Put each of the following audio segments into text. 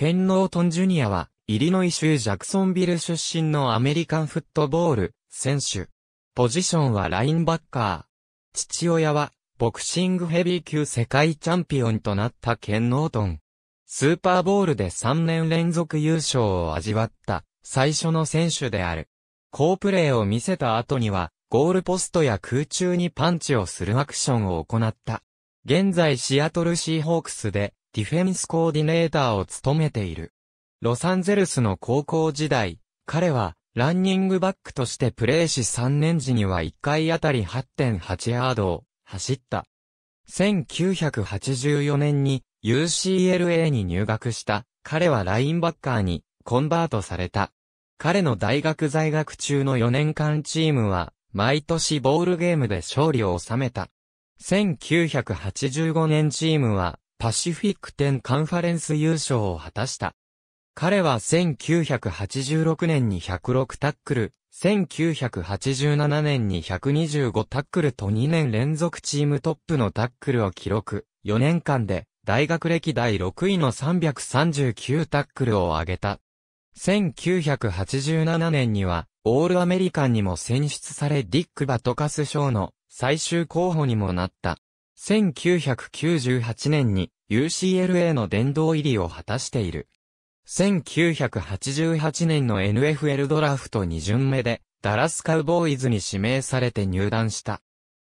ケン・ノートン・ジュニアは、イリノイ州ジャクソンビル出身のアメリカンフットボール選手。ポジションはラインバッカー。父親は、ボクシングヘビー級世界チャンピオンとなったケン・ノートン。スーパーボールで3年連続優勝を味わった最初の選手である。好プレーを見せた後には、ゴールポストや空中にパンチをするアクションを行った。現在シアトルシーホークスでディフェンスコーディネーターを務めている。ロサンゼルスの高校時代、彼は、ランニングバックとしてプレーし3年時には1回あたり8.8ヤードを走った。1984年に UCLA に入学した彼はラインバッカーにコンバートされた。彼の大学在学中の4年間チームは毎年ボールゲームで勝利を収めた。1985年チームはパシフィック10カンファレンス優勝を果たした。彼は1986年に106タックル、1987年に125タックルと2年連続チームトップのタックルを記録。4年間で大学歴第6位の339タックルを上げた。1987年にはオールアメリカンにも選出されディック・バトカス賞の最終候補にもなった。1998年に UCLA の殿堂入りを果たしている。1988年の NFL ドラフト2巡目で、ダラスカウボーイズに指名されて入団した。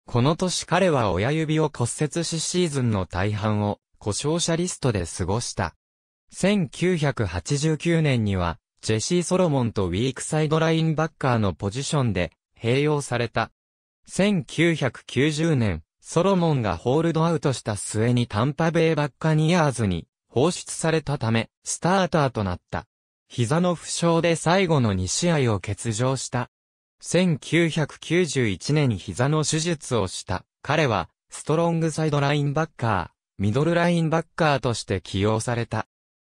この年彼は親指を骨折しシーズンの大半を故障者リストで過ごした。1989年には、ジェシー・ソロモンとウィークサイドラインバッカーのポジションで併用された。1990年、ソロモンがホールドアウトした末にタンパベイバッカニアーズに放出されたため、スターターとなった。膝の負傷で最後の2試合を欠場した。1991年に膝の手術をした。彼は、ストロングサイドラインバッカー、ミドルラインバッカーとして起用された。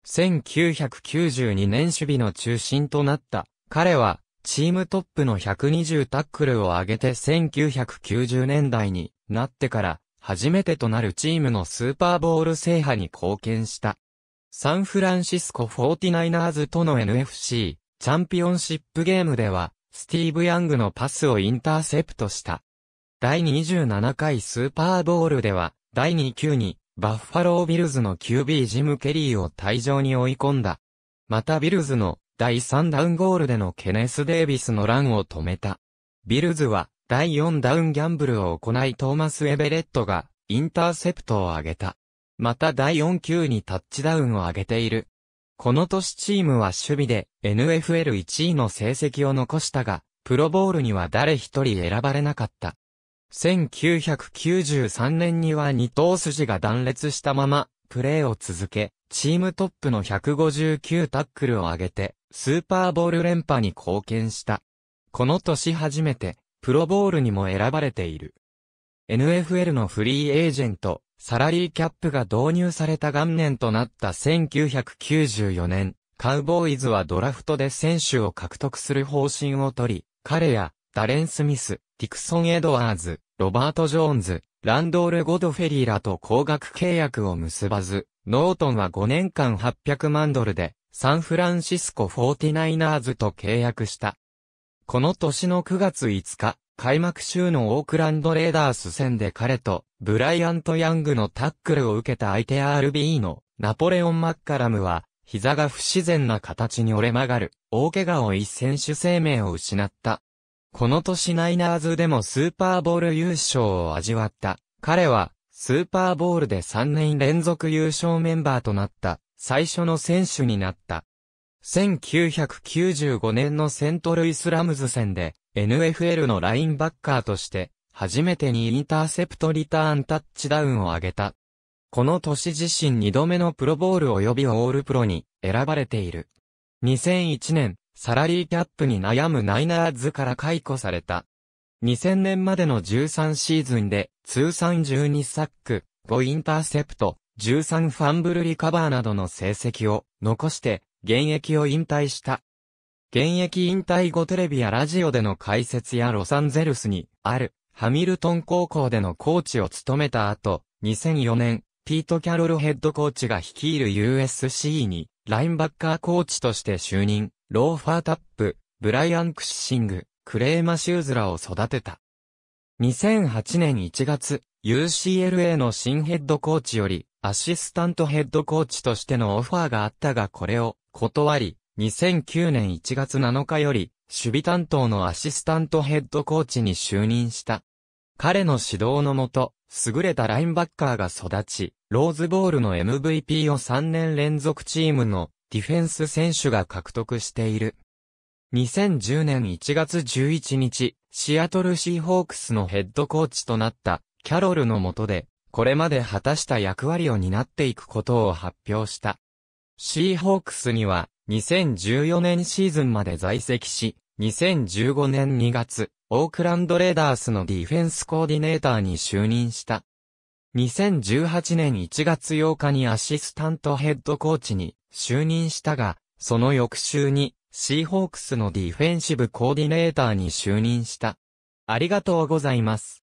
1992年守備の中心となった。彼は、チームトップの120タックルを上げて1990年代になってから、初めてとなるチームのスーパーボール制覇に貢献した。サンフランシスコ 49ers との NFC チャンピオンシップゲームでは、スティーブ・ヤングのパスをインターセプトした。第27回スーパーボールでは、第2球に、バッファロービルズの QB ジム・ケリーを退場に追い込んだ。またビルズの第3ダウンゴールでのケネス・デイビスのランを止めた。ビルズは第4ダウンギャンブルを行いトーマス・エベレットがインターセプトを挙げた。また第4球にタッチダウンを挙げている。この年チームは守備で NFL1 位の成績を残したが、プロボールには誰一人選ばれなかった。1993年には二頭筋が断裂したまま、プレーを続け、チームトップの159タックルを上げて、スーパーボール連覇に貢献した。この年初めて、プロボールにも選ばれている。NFL のフリーエージェント、サラリーキャップが導入された元年となった1994年、カウボーイズはドラフトで選手を獲得する方針をとり、彼やダレン・スミス、ディクソン・エドワーズ、ロバート・ジョーンズ、ランドール・ゴドフェリーらと高額契約を結ばず、ノートンは5年間800万ドルで、サンフランシスコフォーティナイナーズと契約した。この年の9月5日、開幕週のオークランドレーダース戦で彼と、ブライアント・ヤングのタックルを受けた相手 RB のナポレオン・マッカラムは、膝が不自然な形に折れ曲がる、大怪我を一選手生命を失った。この年ナイナーズでもスーパーボール優勝を味わった。彼は、スーパーボールで3年連続優勝メンバーとなった、最初の選手になった。1995年のセントルイスラムズ戦で NFL のラインバッカーとして初めてにインターセプトリターンタッチダウンを挙げた。この年自身2度目のプロボール及びオールプロに選ばれている。2001年、サラリーキャップに悩むナイナーズから解雇された。2000年までの13シーズンで通算12サック、5インターセプト、13ファンブルリカバーなどの成績を残して現役を引退した。現役引退後テレビやラジオでの解説やロサンゼルスにあるハミルトン高校でのコーチを務めた後、2004年、ピート・キャロルヘッドコーチが率いる USC にラインバッカーコーチとして就任、ローファー・タップ、ブライアン・クッシング、クレーマ・シューズらを育てた。2008年1月、UCLA の新ヘッドコーチより、アシスタントヘッドコーチとしてのオファーがあったがこれを断り、2009年1月7日より、守備担当のアシスタントヘッドコーチに就任した。彼の指導のもと、優れたラインバッカーが育ち、ローズボールの MVP を3年連続チームのディフェンス選手が獲得している。2010年1月11日、シアトルシーホークスのヘッドコーチとなったキャロルのもとで、これまで果たした役割を担っていくことを発表した。シーホークスには、2014年シーズンまで在籍し、2015年2月、オークランドレーダースのディフェンスコーディネーターに就任した。2018年1月8日にアシスタントヘッドコーチに就任したが、その翌週にシーホークスのディフェンシブコーディネーターに就任した。ありがとうございます。